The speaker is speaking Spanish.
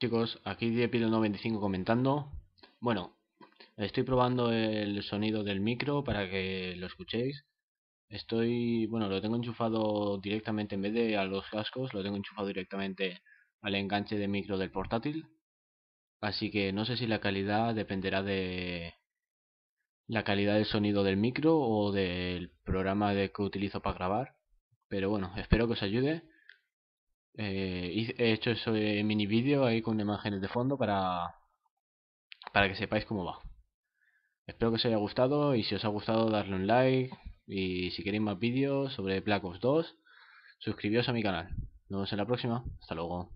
Chicos, aquí de pido 95 comentando. Bueno, estoy probando el sonido del micro para que lo escuchéis. Estoy, bueno, lo tengo enchufado directamente en vez de a los cascos, lo tengo enchufado directamente al enganche de micro del portátil. Así que no sé si la calidad dependerá de la calidad del sonido del micro o del programa de que utilizo para grabar. Pero bueno, espero que os ayude. Eh, he hecho eso mini vídeo ahí con imágenes de fondo para, para que sepáis cómo va. Espero que os haya gustado y si os ha gustado darle un like y si queréis más vídeos sobre Black Ops 2, suscribíos a mi canal. Nos vemos en la próxima. Hasta luego.